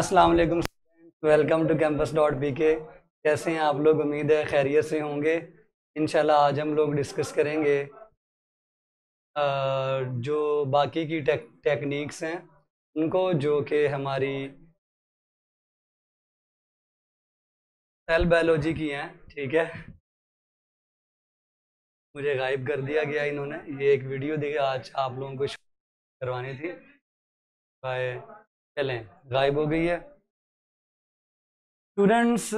Aslam students welcome to campus dot B K कैसे हैं आप लोग उम्मीद है खैरियत से होंगे इन आज हम लोग डिस्कस करेंगे जो बाकी की टेक, टेक्निक्स हैं उनको जो कि हमारी सेल बायोलॉजी की हैं ठीक है मुझे गायब कर दिया गया इन्होंने ये एक वीडियो दी आज आप लोगों को करवानी थी चले चलें गायब हो गई है स्टूडेंट्स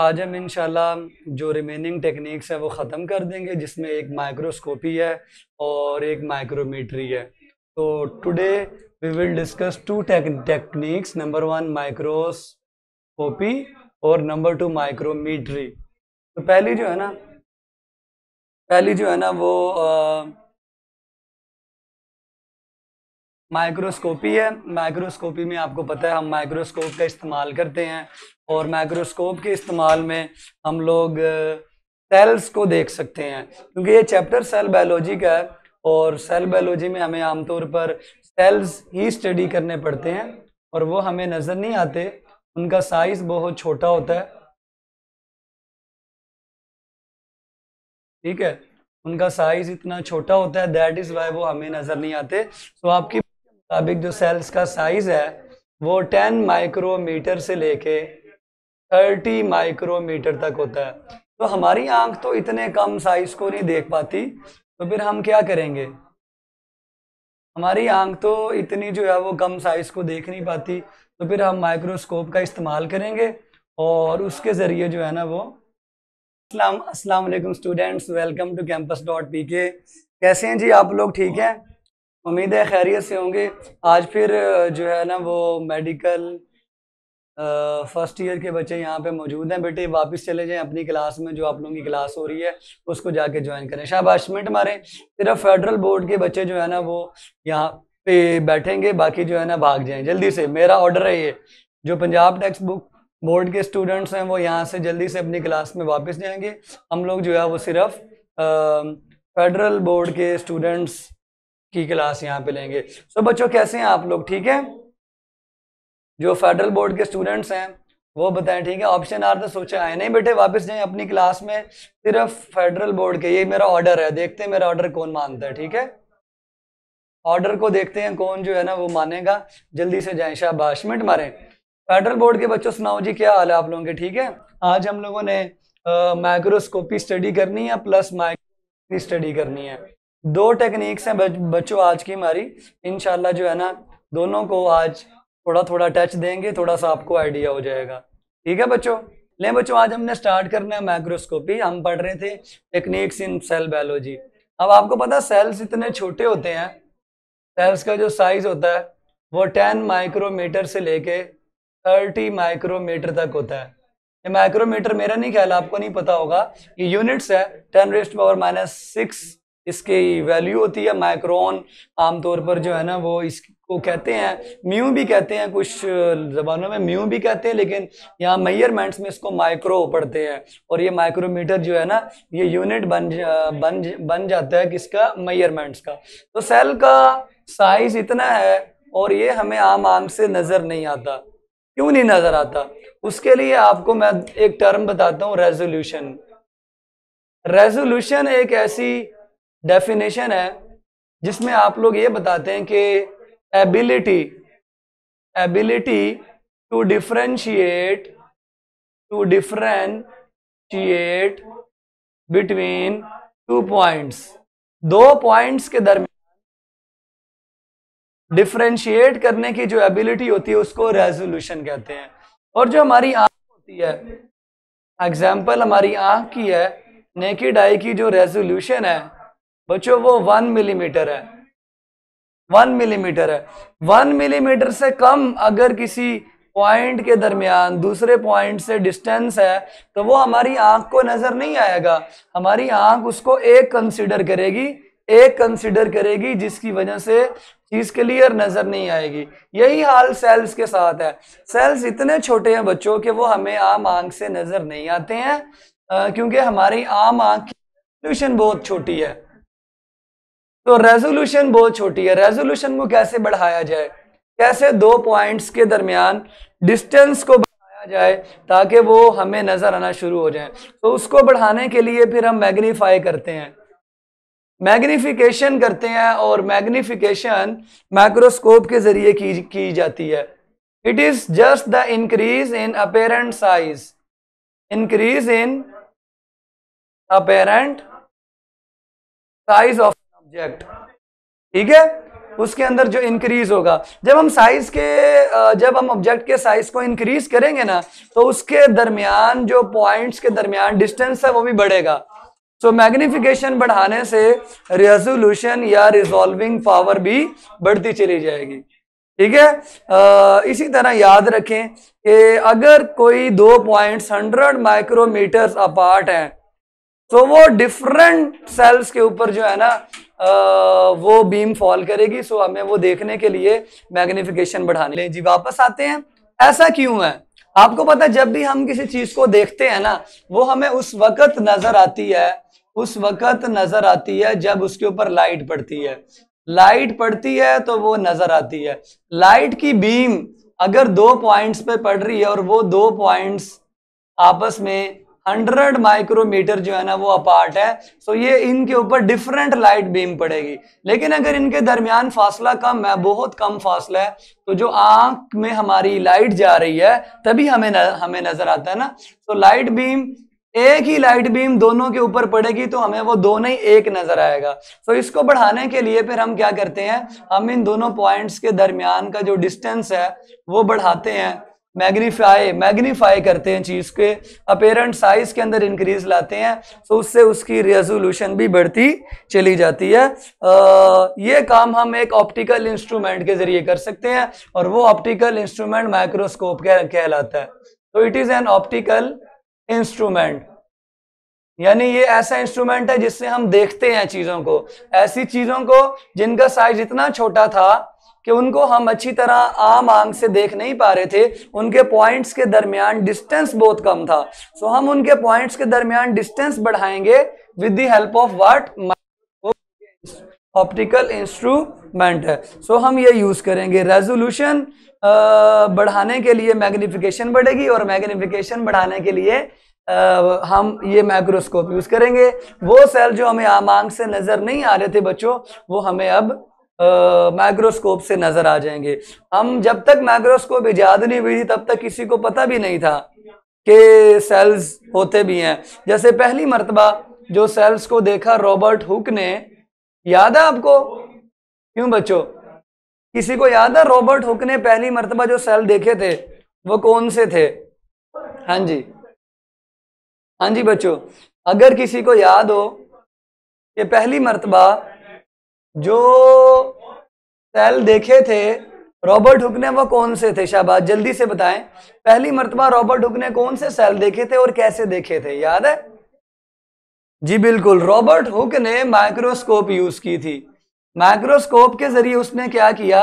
आज हम इंशाल्लाह जो रिमेनिंग टेक्निक्स है वो ख़त्म कर देंगे जिसमें एक माइक्रोस्कोपी है और एक माइक्रोमीटरी है तो today we will discuss two techniques number one microscopy और नंबर टू माइक्रोमीटरी तो पहली जो है ना पहली जो है ना वो माइक्रोस्कोपी है माइक्रोस्कोपी में आपको पता है हम माइक्रोस्कोप का इस्तेमाल करते हैं और माइक्रोस्कोप के इस्तेमाल में हम लोग सेल्स को देख सकते हैं क्योंकि ये चैप्टर सेल बायोलॉजी का है और सेल बायोलॉजी में हमें आमतौर पर सेल्स ही स्टडी करने पड़ते हैं और वो हमें नज़र नहीं आते उनका साइज़ बहुत छोटा होता है ठीक है उनका साइज इतना छोटा होता है दैट इज वाई वो हमें नजर नहीं आते तो आपकी मुताबिक जो सेल्स का साइज है वो 10 माइक्रोमीटर से लेके 30 माइक्रोमीटर तक होता है तो हमारी आंख तो इतने कम साइज को नहीं देख पाती तो फिर हम क्या करेंगे हमारी आंख तो इतनी जो है वो कम साइज को देख नहीं पाती तो फिर हम माइक्रोस्कोप का इस्तेमाल करेंगे और उसके ज़रिए जो है ना वो अस्सलाम वालेकुम students welcome to campus dot P K कैसे हैं जी आप लोग ठीक हैं उम्मीद है खैरियत से होंगे आज फिर जो है ना वो मेडिकल फर्स्ट ईयर के बच्चे यहाँ पे मौजूद हैं बेटे वापस चले जाएं अपनी क्लास में जो आप लोगों की क्लास हो रही है उसको जाके ज्वाइन करें शाबाश मिनट मारें सिर्फ फेडरल बोर्ड के बच्चे जो है ना वो यहाँ पे बैठेंगे बाकी जो है ना भाग जाएँ जल्दी से मेरा ऑर्डर है ये जो पंजाब टेक्स्ट बुक बोर्ड के स्टूडेंट्स हैं वो यहाँ से जल्दी से अपनी क्लास में वापस जाएंगे हम लोग जो है वो सिर्फ फेडरल बोर्ड के स्टूडेंट्स की क्लास यहाँ पे लेंगे सो so, बच्चों कैसे हैं आप लोग ठीक है जो फेडरल बोर्ड के स्टूडेंट्स हैं वो बताएं ठीक है ऑप्शन आर तो सोचा है नहीं बेटे वापस जाएं अपनी क्लास में सिर्फ फेडरल बोर्ड के ये मेरा ऑर्डर है देखते हैं मेरा ऑर्डर कौन मानता है ठीक है ऑर्डर को देखते हैं कौन जो है ना वो मानेगा जल्दी से जाएं शाबाश मिनट मारें फेडरल बोर्ड के बच्चों सुनाओ जी क्या हाल है आप लोगों के ठीक है आज हम लोगों ने माइक्रोस्कोपी स्टडी करनी है प्लस माइक्रोस्कोपी स्टडी करनी है दो टेक्निक्स हैं बच्चों आज की हमारी इनशाला जो है ना दोनों को आज थोड़ा थोड़ा टच देंगे थोड़ा सा आपको आइडिया हो जाएगा ठीक है बच्चों ले बच्चों आज हमने स्टार्ट करना है माइक्रोस्कोपी हम पढ़ रहे थे टेक्निक्स इन सेल बायोलॉजी अब आपको पता सेल्स इतने छोटे होते हैं सेल्स का जो साइज होता है वो टेन माइक्रोमीटर से लेके थर्टी माइक्रोमीटर तक होता है ये माइक्रोमीटर मेरा नहीं ख्याल आपको नहीं पता होगा ये यूनिट्स है ten raised power minus six इसकी वैल्यू होती है माइक्रोन आमतौर पर जो है ना वो इसको कहते हैं म्यू भी कहते हैं कुछ जबानों में म्यू भी कहते हैं लेकिन यहाँ मैयरमेंट्स में इसको माइक्रो पढ़ते हैं और ये माइक्रोमीटर जो है ना ये यूनिट बन बन बन जाता है किसका मैयरमेंट्स का तो सेल का साइज इतना है और ये हमें आम आम से नज़र नहीं आता क्यों नहीं नजर आता उसके लिए आपको मैं एक टर्म बताता हूँ रेजोल्यूशन रेजोल्यूशन एक ऐसी डेफिनेशन है जिसमें आप लोग ये बताते हैं कि ability ability to differentiate to differentiate between two points दो पॉइंट्स के दरमियान डिफ्रेंशिएट करने की जो एबिलिटी होती है उसको रेजोल्यूशन कहते हैं और जो हमारी आँख होती है एग्जाम्पल हमारी आँख की है नेकी डाई की जो रेजोल्यूशन है बच्चों वो वन मिलीमीटर है वन मिलीमीटर है वन मिलीमीटर से कम अगर किसी पॉइंट के दरमियान दूसरे पॉइंट से डिस्टेंस है तो वो हमारी आंख को नजर नहीं आएगा हमारी आंख उसको एक कंसिडर करेगी एक कंसिडर करेगी जिसकी वजह से चीज क्लियर नजर नहीं आएगी यही हाल सेल्स के साथ है सेल्स इतने छोटे हैं बच्चों के वो हमें आम आंख से नजर नहीं आते हैं आ, क्योंकि हमारी आम आंख की रेजोल्यूशन बहुत छोटी है तो रेजोल्यूशन बहुत छोटी है रेजोल्यूशन को कैसे बढ़ाया जाए कैसे दो पॉइंट्स के दरमियान डिस्टेंस को बढ़ाया जाए ताकि वो हमें नजर आना शुरू हो जाए तो उसको बढ़ाने के लिए फिर हम मैग्नीफाई करते हैं मैग्नीफिकेशन करते हैं और मैग्नीफिकेशन माइक्रोस्कोप के जरिए की, की जाती है it is just the increase in apparent size increase in apparent size of object ठीक है उसके अंदर जो इंक्रीज होगा जब हम साइज के जब हम ऑब्जेक्ट के साइज को इंक्रीज करेंगे ना तो उसके दरमियान जो पॉइंट्स के दरमियान डिस्टेंस है वो भी बढ़ेगा सो so, मैग्निफिकेशन बढ़ाने से रेजोल्यूशन या रिजोल्विंग पावर भी बढ़ती चली जाएगी ठीक है इसी तरह याद रखें कि अगर कोई दो पॉइंट्स हंड्रेड माइक्रोमीटर्स अपार्ट हैं तो वो डिफरेंट सेल्स के ऊपर जो है ना आ, वो बीम फॉल करेगी सो हमें वो देखने के लिए मैग्निफिकेशन बढ़ाने लें जी वापस आते हैं ऐसा क्यों है आपको पता जब भी हम किसी चीज को देखते हैं ना वो हमें उस वक्त नजर आती है उस वक़्त नज़र आती है जब उसके ऊपर लाइट पड़ती है लाइट पड़ती है तो वो नज़र आती है लाइट की बीम अगर दो पॉइंट्स पे पड़ रही है और वो दो पॉइंट्स आपस में 100 माइक्रोमीटर जो है ना वो अपार्ट है सो तो ये इनके ऊपर डिफरेंट लाइट बीम पड़ेगी लेकिन अगर इनके दरमियान फासला कम है बहुत कम फासला है तो जो आंख में हमारी लाइट जा रही है तभी हमें न, हमें नजर आता है ना तो लाइट बीम एक ही लाइट बीम दोनों के ऊपर पड़ेगी तो हमें वो दो नहीं एक नजर आएगा तो इसको बढ़ाने के लिए फिर हम क्या करते हैं हम इन दोनों पॉइंट्स के दरमियान का जो डिस्टेंस है वो बढ़ाते हैं मैग्नीफाई मैग्नीफाई करते हैं चीज के अपेरेंट साइज के अंदर इंक्रीज लाते हैं तो उससे उसकी रेजोल्यूशन भी बढ़ती चली जाती है आ, ये काम हम एक ऑप्टिकल इंस्ट्रूमेंट के जरिए कर सकते हैं और वो ऑप्टिकल इंस्ट्रूमेंट माइक्रोस्कोप कहलाता है तो it is an optical instrument यानी ये ऐसा इंस्ट्रूमेंट है जिससे हम देखते हैं चीजों को ऐसी चीजों को जिनका साइज इतना छोटा था कि उनको हम अच्छी तरह आम आंख से देख नहीं पा रहे थे उनके पॉइंट्स के दरमियान डिस्टेंस बहुत कम था सो हम उनके पॉइंट्स के दरमियान डिस्टेंस बढ़ाएंगे with the help of what optical instrument है सो हम ये यूज करेंगे रेजोल्यूशन बढ़ाने के लिए मैग्नीफिकेशन बढ़ेगी और मैग्नीफिकेशन बढ़ाने के लिए आ, हम ये माइक्रोस्कोप यूज करेंगे वो सेल जो हमें आम आंख से नजर नहीं आ रहे थे बच्चों वो हमें अब माइक्रोस्कोप से नजर आ जाएंगे हम जब तक माइक्रोस्कोप इजाद नहीं हुई थी तब तक किसी को पता भी नहीं था कि सेल्स होते भी हैं जैसे पहली मरतबा जो सेल्स को देखा रॉबर्ट हुक ने याद है आपको क्यों बच्चों किसी को याद है रॉबर्ट हुक ने पहली मरतबा जो सेल देखे थे वो कौन से थे हाँ जी हाँ जी बच्चों अगर किसी को याद हो कि पहली मरतबा जो सेल देखे थे रॉबर्ट हुक ने वो कौन से थे शाहबाद जल्दी से बताएं पहली मरतबा रॉबर्ट हुक ने कौन से सेल देखे थे और कैसे देखे थे याद है जी बिल्कुल रॉबर्ट हुक ने माइक्रोस्कोप यूज की थी माइक्रोस्कोप के जरिए उसने क्या किया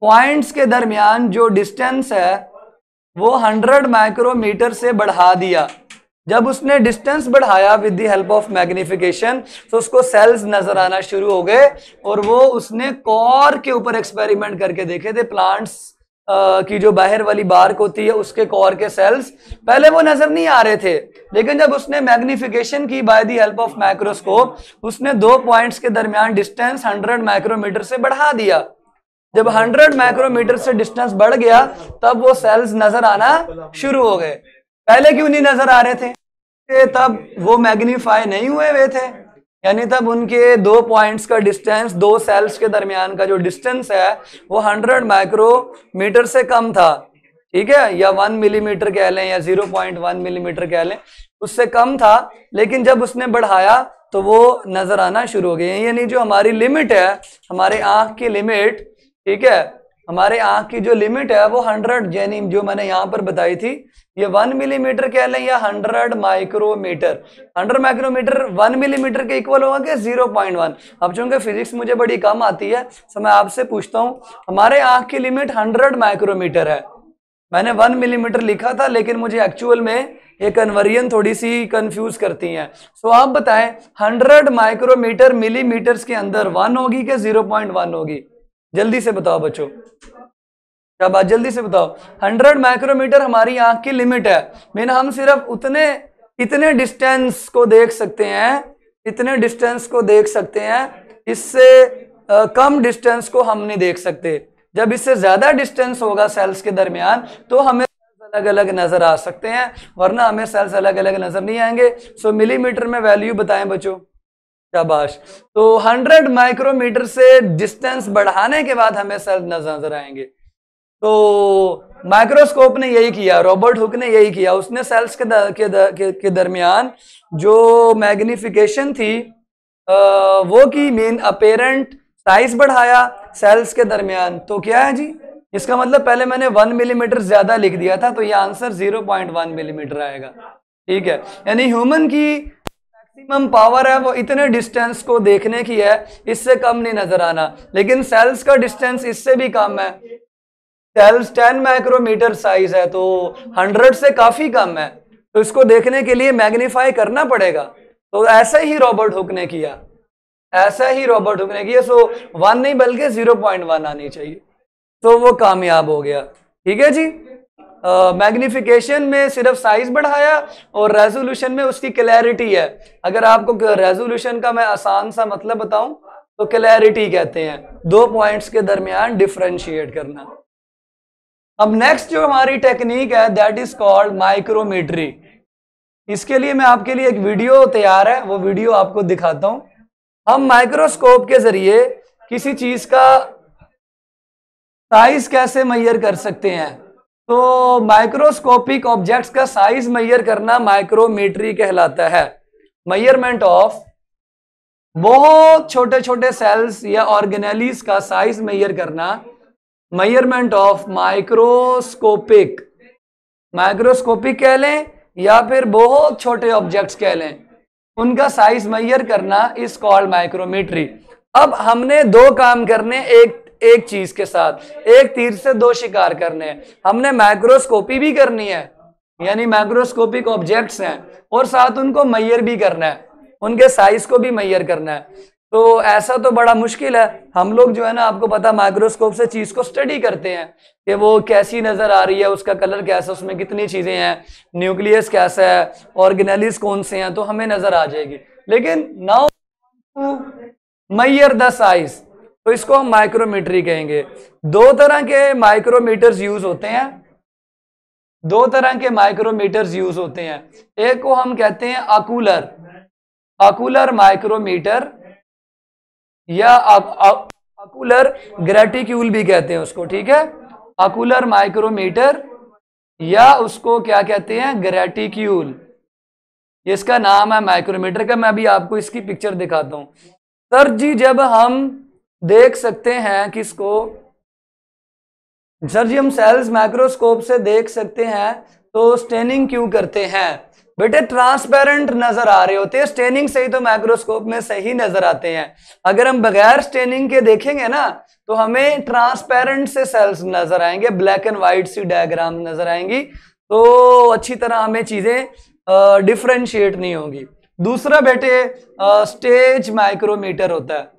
पॉइंट्स के दरमियान जो डिस्टेंस है वो 100 माइक्रोमीटर से बढ़ा दिया जब उसने डिस्टेंस बढ़ाया with the help of magnification तो उसको सेल्स नजर आना शुरू हो गए और वो उसने कॉर के ऊपर एक्सपेरिमेंट करके देखे थे प्लांट्स की जो बाहर वाली बार्क होती है उसके कोर के सेल्स पहले वो नजर नहीं आ रहे थे लेकिन जब उसने मैग्निफिकेशन की by the help of microscope उसने दो पॉइंट्स के दरमियान डिस्टेंस 100 माइक्रोमीटर से बढ़ा दिया जब 100 माइक्रोमीटर से डिस्टेंस बढ़ गया तब वो सेल्स नजर आना शुरू हो गए पहले क्यों नहीं नजर आ रहे थे तब वो मैग्नीफाई नहीं हुए हुए थे यानी तब उनके दो पॉइंट्स का डिस्टेंस दो सेल्स के दरमियान का जो डिस्टेंस है वो 100 माइक्रोमीटर से कम था ठीक है या वन मिलीमीटर कह लें या जीरो पॉइंट वन मिलीमीटर कह लें उससे कम था लेकिन जब उसने बढ़ाया तो वो नजर आना शुरू हो गया यानी जो हमारी लिमिट है हमारे आंख की लिमिट ठीक है हमारे आँख की जो लिमिट है वो 100 जेनिम जो मैंने यहाँ पर बताई थी ये 1 मिलीमीटर mm कह लें या 100 माइक्रोमीटर 100 माइक्रोमीटर 1 मिलीमीटर mm के इक्वल होगा कि 0.1 अब चूंकि फिजिक्स मुझे बड़ी कम आती है तो मैं आपसे पूछता हूँ हमारे आँख की लिमिट हंड्रेड माइक्रोमीटर है मैंने वन मिलीमीटर mm लिखा था लेकिन मुझे एक्चुअल में ये कन्वर्जन थोड़ी सी कन्फ्यूज करती हैं सो so, आप बताएं हंड्रेड माइक्रोमीटर मिलीमीटर्स के अंदर वन होगी कि वन होगी जल्दी से बताओ बच्चों क्या बात जल्दी से बताओ 100 माइक्रोमीटर हमारी आंख की लिमिट है मीन हम सिर्फ उतने इतने डिस्टेंस को देख सकते हैं इतने डिस्टेंस को देख सकते हैं इससे कम डिस्टेंस को हम नहीं देख सकते जब इससे ज्यादा डिस्टेंस होगा सेल्स के दरमियान तो हमें अलग अलग नजर आ सकते हैं वरना हमें सेल्स अलग अलग नजर नहीं आएंगे सो मिलीमीटर में वैल्यू बताएं बच्चों शाबाश तो 100 माइक्रोमीटर से डिस्टेंस बढ़ाने के बाद हमें सेल नजर आएंगे तो माइक्रोस्कोप ने यही किया रॉबर्ट हुक ने यही किया उसने सेल्स के दर, के, दर, के, के दरमियान जो मैग्निफिकेशन थी आ, वो की मीन अपेरेंट साइज बढ़ाया सेल्स के दरमियान तो क्या है जी इसका मतलब पहले मैंने वन मिलीमीटर ज्यादा लिख दिया था तो ये answer zero point one millimetre आएगा ठीक है यानी ह्यूमन की मैक्सिमम पावर है वो इतने डिस्टेंस को देखने की है इससे कम नहीं नजर आना लेकिन सेल्स का डिस्टेंस इससे भी कम है सेल्स 10 माइक्रोमीटर साइज है तो 100 से काफी कम है तो इसको देखने के लिए मैग्नीफाई करना पड़ेगा तो ऐसे ही रॉबर्ट हुक ने किया ऐसा ही रॉबर्ट हुक ने किया सो वन नहीं बल्कि जीरो पॉइंट वन आनी चाहिए तो वो कामयाब हो गया ठीक है जी मैग्निफिकेशन में सिर्फ साइज बढ़ाया और रेजोल्यूशन में उसकी क्लैरिटी है अगर आपको रेजोल्यूशन का मैं आसान सा मतलब बताऊं तो क्लैरिटी कहते हैं दो पॉइंट्स के दरमियान डिफ्रेंशिएट करना अब नेक्स्ट जो हमारी टेक्निक है दैट इज कॉल्ड माइक्रोमीट्री इसके लिए मैं आपके लिए एक वीडियो तैयार है वो वीडियो आपको दिखाता हूं हम माइक्रोस्कोप के जरिए किसी चीज का साइज कैसे मैयर कर सकते हैं तो माइक्रोस्कोपिक ऑब्जेक्ट्स का साइज मैयर करना माइक्रोमीटरी कहलाता है मैयरमेंट ऑफ बहुत छोटे छोटे सेल्स या ऑर्गेनलीस का साइज मैयर करना मैयरमेंट ऑफ माइक्रोस्कोपिक माइक्रोस्कोपिक कह लें या फिर बहुत छोटे ऑब्जेक्ट्स कह लें उनका साइज मैयर करना इस कॉल्ड माइक्रोमीट्री अब हमने दो काम करने एक एक चीज के साथ एक तीर से दो शिकार करने हैं हमने माइक्रोस्कोपी भी करनी है यानी माइक्रोस्कोपिक ऑब्जेक्ट्स हैं और साथ उनको मैयर भी करना है उनके साइज को भी मैयर करना है तो ऐसा तो बड़ा मुश्किल है हम लोग जो है ना आपको पता माइक्रोस्कोप से चीज़ को स्टडी करते हैं कि वो कैसी नज़र आ रही है उसका कलर कैसा उसमें कितनी चीज़ें हैं न्यूक्लियस कैसा है ऑर्गेनलिस कौन से हैं तो हमें नज़र आ जाएगी लेकिन नाउ मैयर द साइज तो इसको हम माइक्रोमीटरी कहेंगे दो तरह के माइक्रोमीटर्स यूज होते हैं दो तरह के माइक्रोमीटर्स यूज होते हैं एक को हम कहते हैं अकूलर अकूलर माइक्रोमीटर या अकूलर ग्रेटिक्यूल भी कहते हैं उसको ठीक है अकूलर माइक्रोमीटर या उसको क्या कहते हैं ग्रेटिक्यूल इसका नाम है माइक्रोमीटर का मैं अभी आपको इसकी पिक्चर दिखाता हूं सर जी जब हम देख सकते हैं किसको सर जी हम सेल्स माइक्रोस्कोप से देख सकते हैं तो स्टेनिंग क्यों करते हैं बेटे ट्रांसपेरेंट नजर आ रहे होते हैं स्टेनिंग से ही तो माइक्रोस्कोप में सही नजर आते हैं अगर हम बगैर स्टेनिंग के देखेंगे ना तो हमें ट्रांसपेरेंट से सेल्स नजर आएंगे ब्लैक एंड व्हाइट सी डायग्राम नजर आएंगी तो अच्छी तरह हमें चीजें डिफ्रेंशिएट नहीं होंगी दूसरा बेटे स्टेज माइक्रोमीटर होता है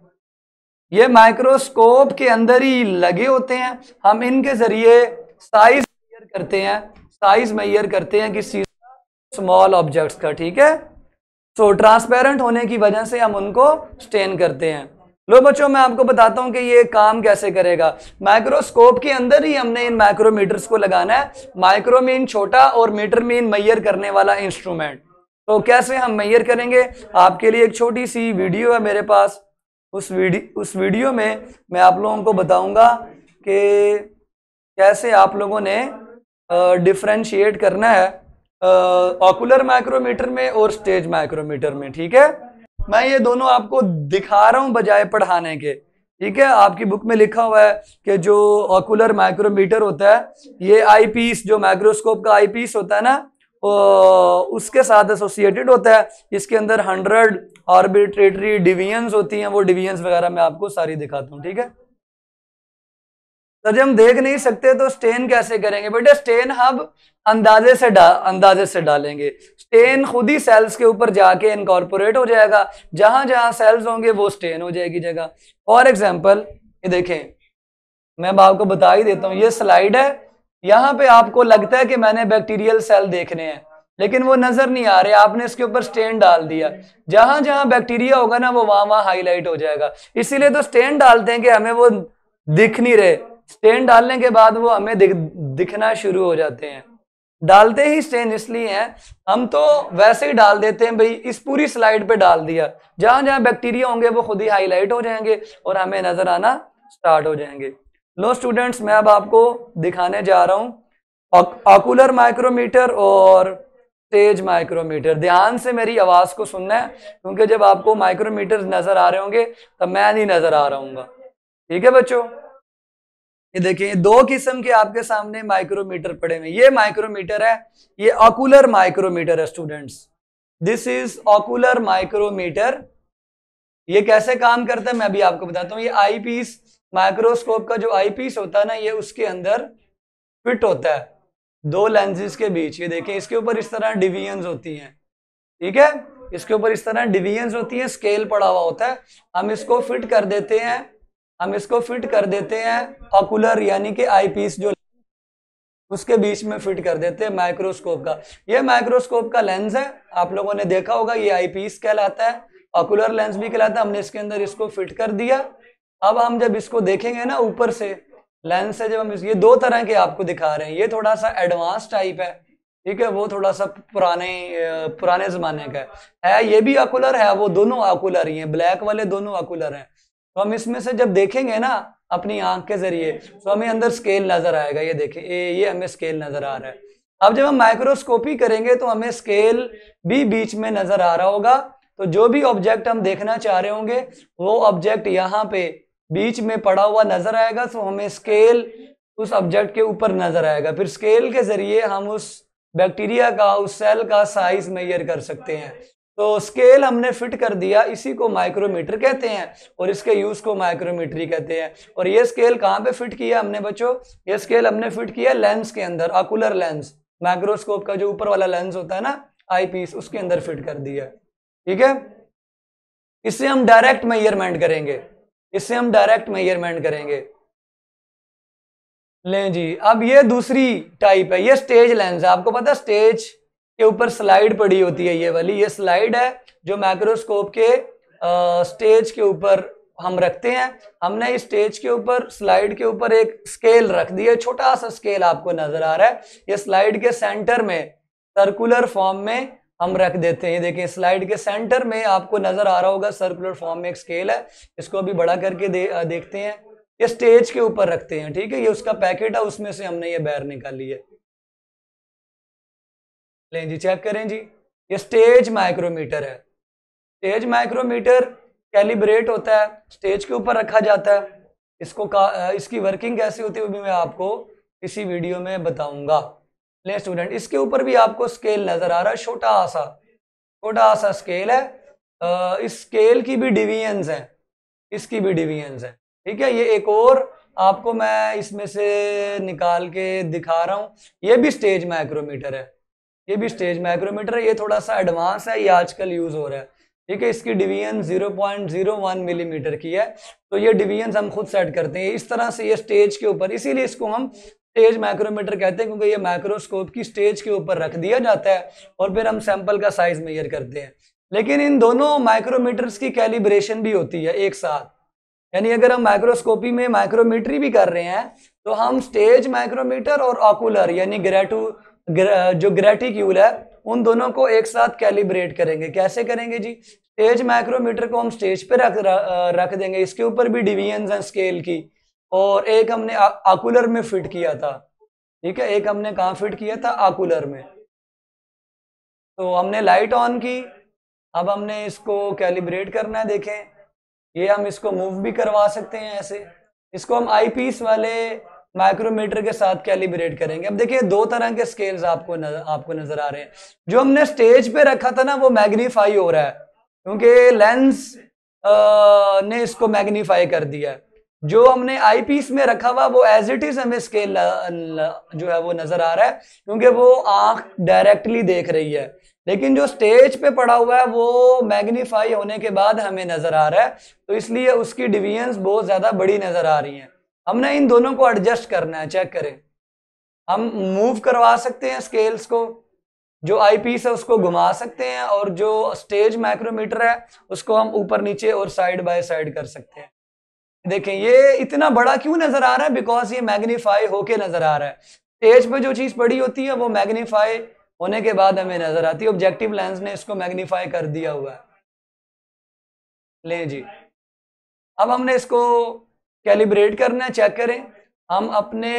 ये माइक्रोस्कोप के अंदर ही लगे होते हैं हम इनके जरिए साइज मैयर करते हैं साइज मैयर करते हैं किस चीज का स्मॉल ऑब्जेक्ट्स का ठीक है सो so, ट्रांसपेरेंट होने की वजह से हम उनको स्टेन करते हैं लो बच्चों मैं आपको बताता हूं कि ये काम कैसे करेगा माइक्रोस्कोप के अंदर ही हमने इन माइक्रोमीटर्स को लगाना है माइक्रोमीन छोटा और मीटर मीन मैयर करने वाला इंस्ट्रूमेंट तो कैसे हम मैयर करेंगे आपके लिए एक छोटी सी वीडियो है मेरे पास उस वीडियो उस वीडियो में मैं आप लोगों को बताऊंगा कि कैसे आप लोगों ने डिफ्रेंशिएट करना है ऑकुलर माइक्रोमीटर में और स्टेज माइक्रोमीटर में ठीक है मैं ये दोनों आपको दिखा रहा हूँ बजाय पढ़ाने के ठीक है आपकी बुक में लिखा हुआ है कि जो ऑकुलर माइक्रोमीटर होता है ये आईपीस जो माइक्रोस्कोप का आईपीस होता है ना तो उसके साथ एसोसिएटेड होता है इसके अंदर हंड्रेड ऑर्बिट्रेटरी डिवीजन होती हैं वो डिवीजन वगैरह मैं आपको सारी दिखाता हूँ ठीक है जब हम देख नहीं सकते तो स्टेन कैसे करेंगे बेटा स्टेन हम अंदाजे से डा अंदाजे से डालेंगे स्टेन खुद ही सेल्स के ऊपर जाके इनकॉर्पोरेट हो जाएगा जहां जहां सेल्स होंगे वो स्टेन हो जाएगी जगह फॉर एग्जाम्पल ये देखें मैं आपको बता ही देता हूँ ये स्लाइड है यहाँ पे आपको लगता है कि मैंने बैक्टीरियल सेल देखने हैं लेकिन वो नजर नहीं आ रहे आपने इसके ऊपर स्टेन डाल दिया जहां जहां बैक्टीरिया होगा ना वो वहां वहां हाईलाइट हो जाएगा इसीलिए तो स्टेन डालते हैं कि हमें वो दिख नहीं रहे स्टेन डालने के बाद वो हमें दिख, दिखना शुरू हो जाते हैं डालते ही स्टेन इसलिए हैं हम तो वैसे ही डाल देते हैं भाई इस पूरी स्लाइड पे डाल दिया जहां जहां बैक्टीरिया होंगे वो खुद ही हाईलाइट हो जाएंगे और हमें नजर आना स्टार्ट हो जाएंगे लो स्टूडेंट्स मैं अब आपको दिखाने जा रहा हूं ऑकुलर माइक्रोमीटर और तेज माइक्रोमीटर ध्यान से मेरी आवाज़ को सुनना है क्योंकि जब आपको माइक्रोमीटर नज़र आ रहे होंगे तब मैं नहीं नज़र आ रहा हूँगा ठीक है बच्चों ये देखिए दो किस्म के आपके सामने माइक्रोमीटर पड़े हुए ये माइक्रोमीटर है ये ऑकुलर माइक्रोमीटर है students this is ocular micrometer ये कैसे काम करता है मैं भी आपको बताता हूँ ये आई पीस माइक्रोस्कोप का जो आईपीस होता है ना ये उसके अंदर फिट होता है दो लेंजेस के बीच ये देखें इसके ऊपर इस तरह डिवीजन होती हैं ठीक है इसके ऊपर इस तरह डिवीजन होती है स्केल पड़ा हुआ होता है हम इसको फिट कर देते हैं हम इसको फिट कर देते हैं ऑकुलर यानी कि आईपीस जो उसके बीच में फिट कर देते हैं माइक्रोस्कोप का ये माइक्रोस्कोप का लेंस है आप लोगों ने देखा होगा ये आईपीस कहलाता है ऑकुलर लेंस भी कहलाता है हमने इसके अंदर इसको फिट कर दिया अब हम जब इसको देखेंगे ना ऊपर से लेंस से जब हम ये दो तरह के आपको दिखा रहे हैं ये थोड़ा सा एडवांस टाइप है ठीक है वो थोड़ा सा पुराने पुराने जमाने का है ये भी आकुलर है वो दोनों आकुलर ही है ब्लैक वाले दोनों आकुलर हैं तो हम इसमें से जब देखेंगे ना अपनी आंख के जरिए तो हमें अंदर स्केल नजर आएगा ये देखें ये हमें स्केल नजर आ रहा है अब जब हम माइक्रोस्कोपी करेंगे तो हमें स्केल भी बीच में नजर आ रहा होगा तो जो भी ऑब्जेक्ट हम देखना चाह रहे होंगे वो ऑब्जेक्ट यहाँ पे बीच में पड़ा हुआ नजर आएगा तो हमें स्केल उस ऑब्जेक्ट के ऊपर नजर आएगा फिर स्केल के जरिए हम उस बैक्टीरिया का उस सेल का साइज मेयर कर सकते हैं तो स्केल हमने फिट कर दिया इसी को माइक्रोमीटर कहते हैं और इसके यूज को माइक्रोमीटरी कहते हैं और ये स्केल कहाँ पे फिट किया हमने बच्चों ये स्केल हमने फिट किया लेंस के अंदर आकुलर लेंस माइक्रोस्कोप का जो ऊपर वाला लेंस होता है ना आईपीस उसके अंदर फिट कर दिया ठीक है इससे हम डायरेक्ट मेयरमेंट करेंगे इससे हम डायरेक्ट मेजरमेंट करेंगे लें जी अब ये दूसरी टाइप है ये स्टेज लेंस है आपको पता स्टेज के ऊपर स्लाइड पड़ी होती है ये वाली ये स्लाइड है जो माइक्रोस्कोप के आ, स्टेज के ऊपर हम रखते हैं हमने इस स्टेज के ऊपर स्लाइड के ऊपर एक स्केल रख दिया छोटा सा स्केल आपको नजर आ रहा है ये स्लाइड के सेंटर में सर्कुलर फॉर्म में हम रख देते हैं देखिए स्लाइड के सेंटर में आपको नजर आ रहा होगा सर्कुलर फॉर्म में एक स्केल है इसको अभी बड़ा करके दे, देखते हैं ये स्टेज के ऊपर रखते हैं ठीक है ये उसका पैकेट है उसमें से हमने ये बैर निकाली है लें जी चेक करें जी ये स्टेज माइक्रोमीटर है स्टेज माइक्रोमीटर कैलिब्रेट होता है स्टेज के ऊपर रखा जाता है इसको का, इसकी वर्किंग कैसी होती है वो भी मैं आपको इसी वीडियो में बताऊंगा ले स्टूडेंट इसके ऊपर भी आपको स्केल नजर आ रहा है छोटा आसा छोटा सा स्केल है इस स्केल की भी डिवीजन्स हैं इसकी भी डिवीजन्स हैं ठीक है ये एक और आपको मैं इसमें से निकाल के दिखा रहा हूँ ये भी स्टेज माइक्रोमीटर है ये भी स्टेज माइक्रोमीटर है ये थोड़ा सा एडवांस है ये आजकल यूज हो रहा है ठीक है इसकी डिवीजन 0.01 मिलीमीटर mm की है तो ये डिवीजन हम खुद सेट करते हैं इस तरह से ये स्टेज के ऊपर इसीलिए इसको हम स्टेज माइक्रोमीटर कहते हैं क्योंकि ये माइक्रोस्कोप की स्टेज के ऊपर रख दिया जाता है और फिर हम सैंपल का साइज मेजर करते हैं लेकिन इन दोनों माइक्रोमीटर्स की कैलिब्रेशन भी होती है एक साथ यानी अगर हम माइक्रोस्कोपी में माइक्रोमीटरी भी कर रहे हैं तो हम स्टेज माइक्रोमीटर और ऑकुलर यानी ग्रेटू ग्र, जो ग्रेटिक्यूल है उन दोनों को एक साथ कैलिब्रेट करेंगे कैसे करेंगे जी एज माइक्रोमीटर को हम स्टेज पे रख रख देंगे इसके ऊपर भी डिवीजन हैं स्केल की और एक हमने आकुलर में फिट किया था ठीक है एक हमने कहाँ फिट किया था आकुलर में तो हमने लाइट ऑन की अब हमने इसको कैलिब्रेट करना है देखें ये हम इसको मूव भी करवा सकते हैं ऐसे इसको हम आई पीस वाले माइक्रोमीटर के साथ कैलिब्रेट करेंगे अब देखिए दो तरह के स्केल्स आपको नजर आपको नजर आ रहे हैं जो हमने स्टेज पे रखा था ना वो मैग्नीफाई हो रहा है क्योंकि लेंस ने इसको मैग्नीफाई कर दिया है जो हमने आई पीस में रखा हुआ वो एज इट इज हमें स्केल जो है वो नजर आ रहा है क्योंकि वो आंख डायरेक्टली देख रही है लेकिन जो स्टेज पे पड़ा हुआ है वो मैग्नीफाई होने के बाद हमें नजर आ रहा है तो इसलिए उसकी डिविजन्स बहुत ज्यादा बड़ी नजर आ रही हैं हमने इन दोनों को एडजस्ट करना है चेक करें हम मूव करवा सकते हैं स्केल्स को जो आई पीस है उसको घुमा सकते हैं और जो स्टेज माइक्रोमीटर है उसको हम ऊपर नीचे और साइड बाय साइड कर सकते हैं देखें ये इतना बड़ा क्यों नजर आ रहा है बिकॉज ये मैग्नीफाई होके नजर आ रहा है स्टेज पे जो चीज पड़ी होती है वो मैग्नीफाई होने के बाद हमें नजर आती है ऑब्जेक्टिव लेंस ने इसको मैग्नीफाई कर दिया हुआ है ले जी अब हमने इसको कैलिब्रेट करना है चेक करें हम अपने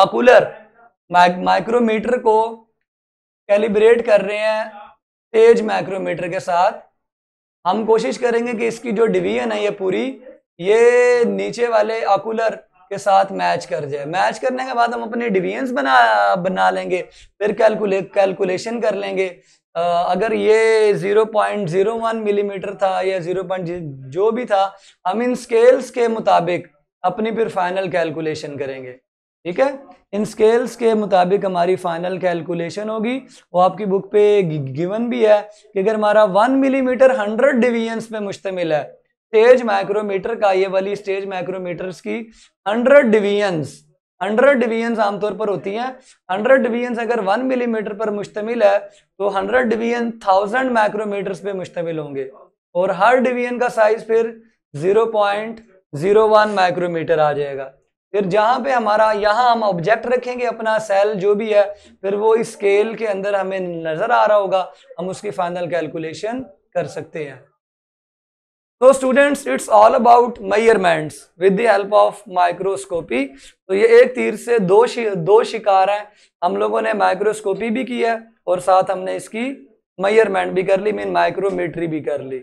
आकुलर माइक्रोमीटर को कैलिब्रेट कर रहे हैं तेज माइक्रोमीटर के साथ हम कोशिश करेंगे कि इसकी जो डिवीजन है ये पूरी ये नीचे वाले आकुलर के साथ मैच कर जाए मैच करने के बाद हम अपने डिवीजन्स बना बना लेंगे फिर कैलकुले कैलकुलेशन कर लेंगे आ, अगर ये 0.01 मिलीमीटर mm था या 0. जो भी था हम इन स्केल्स के मुताबिक अपनी फिर फाइनल कैलकुलेशन करेंगे ठीक है इन स्केल्स के मुताबिक हमारी फाइनल कैलकुलेशन होगी वो आपकी बुक पे गिवन भी है कि अगर हमारा वन मिलीमीटर हंड्रेड डिवीजन्स पे मुश्तमिल है स्टेज माइक्रोमीटर का ये वाली स्टेज माइक्रोमीटर्स की हंड्रेड डिवीजन्स हंड्रेड डिवीजन्स आमतौर पर होती हैं हंड्रेड डिवीजन्स अगर वन मिलीमीटर पर मुश्तमिल है तो हंड्रेड डिवीजन थाउजेंड माइक्रोमीटर्स पे मुश्तमिल होंगे और हर डिवीजन का साइज फिर zero point zero one micrometre आ जाएगा फिर जहाँ पे हमारा यहाँ हम ऑब्जेक्ट रखेंगे अपना सेल जो भी है फिर वो इस स्केल के अंदर हमें नज़र आ रहा होगा हम उसकी फाइनल कैलकुलेशन कर सकते हैं तो students it's all about measurements with the help of microscopy तो ये एक तीर से दो शि, दो शिकार हैं हम लोगों ने माइक्रोस्कोपी भी की है और साथ हमने इसकी मयरमेंट भी कर ली मीन माइक्रोमीट्री भी कर ली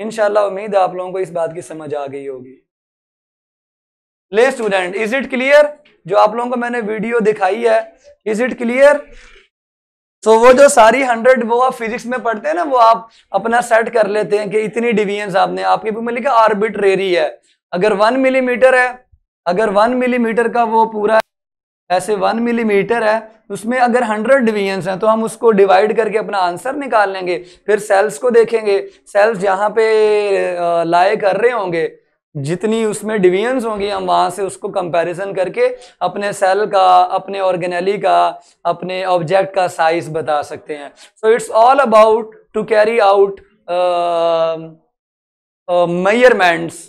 इनशाला उम्मीद आप लोगों को इस बात की समझ आ गई होगी ले स्टूडेंट इज इट क्लियर जो आप लोगों को मैंने वीडियो दिखाई है इज इट क्लियर सो वो जो सारी हंड्रेड वो आप फिजिक्स में पढ़ते हैं ना वो आप अपना सेट कर लेते हैं कि इतनी डिवीजन आपने आपकी बुक में लिखा आर्बिट्रेरी है अगर वन मिलीमीटर है अगर वन मिलीमीटर का वो पूरा ऐसे वन मिलीमीटर है उसमें अगर हंड्रेड डिवीजन्स हैं तो हम उसको डिवाइड करके अपना आंसर निकाल लेंगे फिर सेल्स को देखेंगे सेल्स जहाँ पे लाए कर रहे होंगे जितनी उसमें डिवीजंस होंगी हम वहां से उसको कंपैरिजन करके अपने सेल का अपने ऑर्गेनेली का अपने ऑब्जेक्ट का साइज बता सकते हैं so it's all about to carry out measurements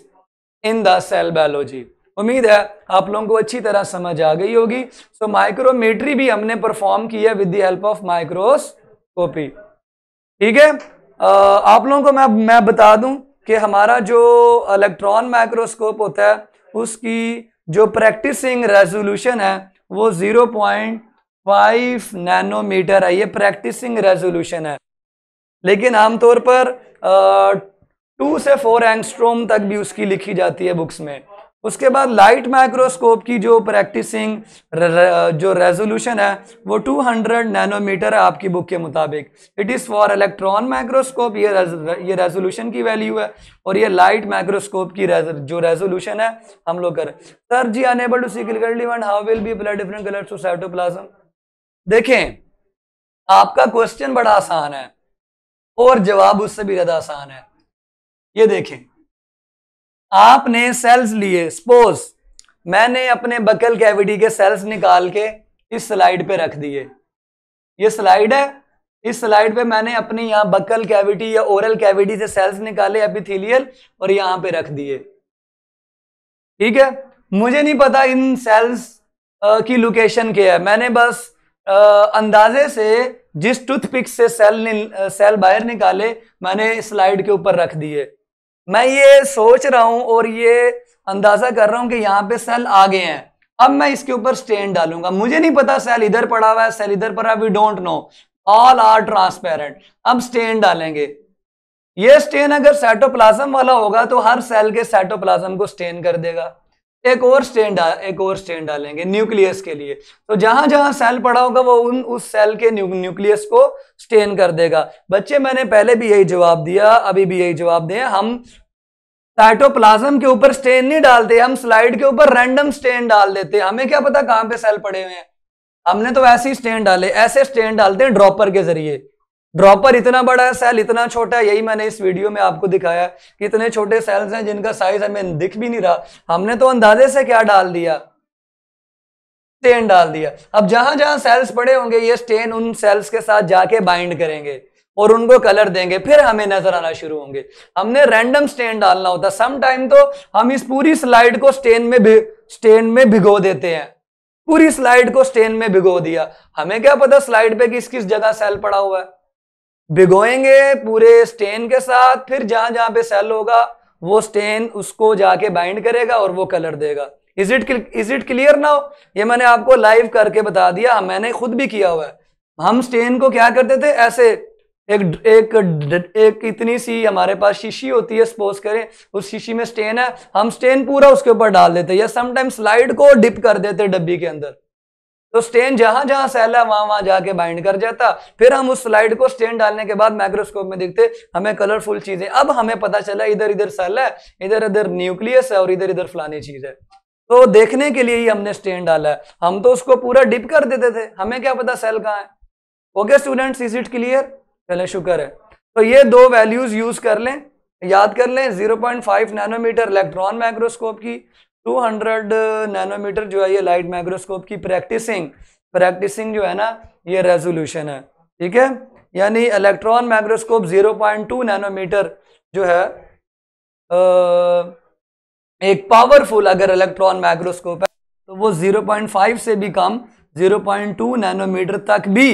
in the cell biology उम्मीद है आप लोगों को अच्छी तरह समझ आ गई होगी सो so, माइक्रोमेट्री भी हमने परफॉर्म की है with the help of microscopy ठीक है uh, आप लोगों को मैं मैं बता दूं कि हमारा जो इलेक्ट्रॉन माइक्रोस्कोप होता है उसकी जो प्रैक्टिसिंग रेजोल्यूशन है वो ज़ीरो पॉइंट फाइव नैनोमीटर है ये प्रैक्टिसिंग रेजोल्यूशन है लेकिन आमतौर पर टू से फोर एंगस्ट्रोम तक भी उसकी लिखी जाती है बुक्स में उसके बाद लाइट माइक्रोस्कोप की जो प्रैक्टिसिंग जो रेजोल्यूशन है वो 200 नैनोमीटर है आपकी बुक के मुताबिक it is for electron microscope ये ये रेजोल्यूशन की वैल्यू है और ये लाइट माइक्रोस्कोप की जो रेजोल्यूशन है हम लोग कर sir ji unable to see clearly one how will be blood different colour to cytoplasm देखें आपका क्वेश्चन बड़ा आसान है और जवाब उससे भी ज़्यादा आसान है ये देखें आपने सेल्स लिए सपोज मैंने अपने बकल कैविटी के सेल्स निकाल के इस स्लाइड पे रख दिए ये स्लाइड है इस स्लाइड पे मैंने अपनी यहाँ बकल कैविटी या ओरल कैविटी से सेल्स निकाले एपिथेलियल और यहाँ पे रख दिए ठीक है मुझे नहीं पता इन सेल्स की लोकेशन क्या है मैंने बस अंदाजे से जिस टूथपिक से सेल सेल बाहर निकाले मैंने स्लाइड के ऊपर रख दिए मैं ये सोच रहा हूं और ये अंदाजा कर रहा हूं कि यहाँ पे सेल आ गए हैं अब मैं इसके ऊपर स्टेन डालूंगा मुझे नहीं पता सेल इधर पड़ा हुआ है सेल इधर पड़ा we don't know all are transparent अब स्टेन डालेंगे ये स्टेन अगर सेटोप्लाज्म वाला होगा तो हर सेल के सेटोप्लाज्म को स्टेन कर देगा एक और स्टेन डाल एक और स्टेन डालेंगे न्यूक्लियस के लिए तो जहां जहां सेल पड़ा होगा वो उन उस सेल के न्यू, न्यूक्लियस को स्टेन कर देगा बच्चे मैंने पहले भी यही जवाब दिया अभी भी यही जवाब दें हम साइटोप्लाज्म के ऊपर स्टेन नहीं डालते हम स्लाइड के ऊपर रैंडम स्टेन डाल देते हमें क्या पता कहां पे सेल पड़े हुए हैं हमने तो ऐसे ही स्टेन डाले ऐसे स्टेन डालते हैं ड्रॉपर के जरिए ड्रॉपर इतना बड़ा है सेल इतना छोटा है यही मैंने इस वीडियो में आपको दिखाया कि इतने छोटे सेल्स हैं जिनका साइज हमें दिख भी नहीं रहा हमने तो अंदाजे से क्या डाल दिया स्टेन डाल दिया अब जहां जहां सेल्स पड़े होंगे ये स्टेन उन सेल्स के साथ जाके बाइंड करेंगे और उनको कलर देंगे फिर हमें नजर आना शुरू होंगे हमने रैंडम स्टेन डालना होता सम टाइम तो हम इस पूरी स्लाइड को स्टेन में स्टेन में भिगो देते हैं पूरी स्लाइड को स्टेन में भिगो दिया हमें क्या पता स्लाइड पे किस किस जगह सेल पड़ा हुआ है भिगोएंगे पूरे स्टेन के साथ फिर जहां जहां पे सेल होगा वो स्टेन उसको जाके बाइंड करेगा और वो कलर देगा is it is it clear now ये मैंने आपको लाइव करके बता दिया हाँ, मैंने खुद भी किया हुआ है हम स्टेन को क्या करते थे ऐसे एक एक एक इतनी सी हमारे पास शीशी होती है सपोज करें उस शीशी में स्टेन है हम स्टेन पूरा उसके ऊपर डाल देते या समटाइम स्लाइड को डिप कर देते डब्बी के अंदर तो स्टेन जहां जहां सेल है वहां वहां जाके बाइंड कर जाता फिर हम उस स्लाइड को स्टेन डालने के बाद माइक्रोस्कोप में देखते हमें कलरफुल चीजें अब हमें पता चला इधर इधर सेल है इधर इधर न्यूक्लियस है और इधर इधर फलानी चीज है तो देखने के लिए ही हमने स्टेन डाला है हम तो उसको पूरा डिप कर देते थे हमें क्या पता सेल कहाँ है okay student is it clear चले शुक्र है तो ये दो वैल्यूज यूज कर लें याद कर लें 0.5 नैनोमीटर इलेक्ट्रॉन माइक्रोस्कोप की 200 नैनोमीटर uh, जो है ये लाइट माइक्रोस्कोप की प्रैक्टिसिंग प्रैक्टिसिंग जो है ना ये रेजोल्यूशन है ठीक है यानी इलेक्ट्रॉन माइक्रोस्कोप 0.2 नैनोमीटर जो है आ, एक पावरफुल अगर इलेक्ट्रॉन माइक्रोस्कोप है तो वो 0.5 से भी कम 0.2 नैनोमीटर तक भी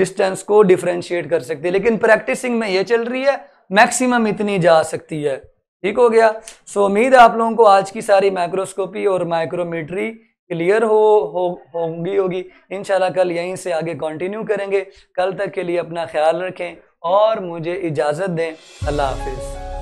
डिस्टेंस को डिफ्रेंशिएट कर सकती है लेकिन प्रैक्टिसिंग में ये चल रही है मैक्सिमम इतनी जा सकती है ठीक हो गया सो उम्मीद है आप लोगों को आज की सारी माइक्रोस्कोपी और माइक्रोमीटरी क्लियर हो होगी होगी इनशाला कल यहीं से आगे कंटिन्यू करेंगे कल तक के लिए अपना ख्याल रखें और मुझे इजाज़त दें अल्लाह हाफिज़